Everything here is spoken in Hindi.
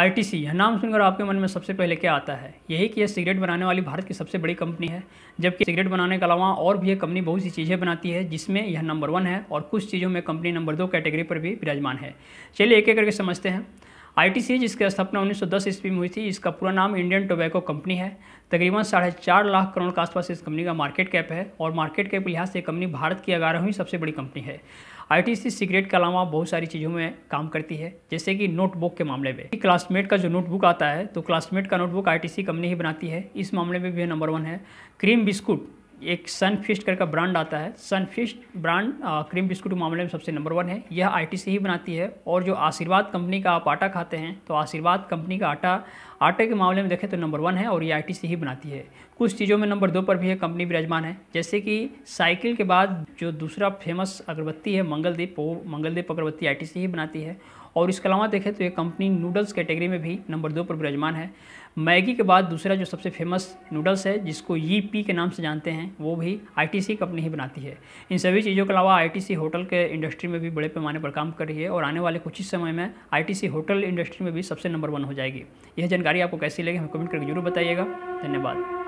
आईटीसी यह नाम सुनकर आपके मन में सबसे पहले क्या आता है यही कि यह सिगरेट बनाने वाली भारत की सबसे बड़ी कंपनी है जबकि सिगरेट बनाने के अलावा और भी यह कंपनी बहुत सी चीज़ें बनाती है जिसमें यह नंबर वन है और कुछ चीज़ों में कंपनी नंबर दो कैटेगरी पर भी विराजमान है चलिए एक एक करके समझते हैं आईटीसी जिसकी स्थापना 1910 ईस्वी में हुई थी इसका पूरा नाम इंडियन टोबैको कंपनी है तकरीबन साढ़े चार लाख करोड़ के आसपास इस कंपनी का मार्केट कैप है और मार्केट कैप लिहाज से कंपनी भारत की ग्यारहवीं सबसे बड़ी कंपनी है आईटीसी सिगरेट के अलावा बहुत सारी चीज़ों में काम करती है जैसे कि नोटबुक के मामले में क्लासमेट का जो नोटबुक आता है तो क्लासमेट का नोटबुक आईटीसी कंपनी ही बनाती है इस मामले में भी नंबर वन है क्रीम बिस्कुट एक सनफिस्ट करके ब्रांड आता है सनफिस्ट ब्रांड क्रीम बिस्कुट के मामले में सबसे नंबर वन है यह आईटी से ही बनाती है और जो आशीर्वाद कंपनी का आप आटा खाते हैं तो आशीर्वाद कंपनी का आटा आटे के मामले में देखें तो नंबर वन है और ये आई से ही बनाती है कुछ चीज़ों में नंबर दो पर भी यह कंपनी विराजमान है जैसे कि साइकिल के बाद जो दूसरा फेमस अगरबत्ती है मंगलदीप वो मंगलदीप अगरबत्ती आई से ही बनाती है और इसके अलावा देखें तो ये कंपनी नूडल्स कैटेगरी में भी नंबर दो पर विराजमान है मैगी के बाद दूसरा जो सबसे फेमस नूडल्स है जिसको ई पी के नाम से जानते हैं वो भी आईटीसी कंपनी ही बनाती है इन सभी चीज़ों के अलावा आईटीसी होटल के इंडस्ट्री में भी बड़े पैमाने पर काम कर रही है और आने वाले कुछ ही समय में आईटीसी होटल इंडस्ट्री में भी सबसे नंबर वन हो जाएगी यह जानकारी आपको कैसी लगी हमें कमेंट करके जरूर बताइएगा धन्यवाद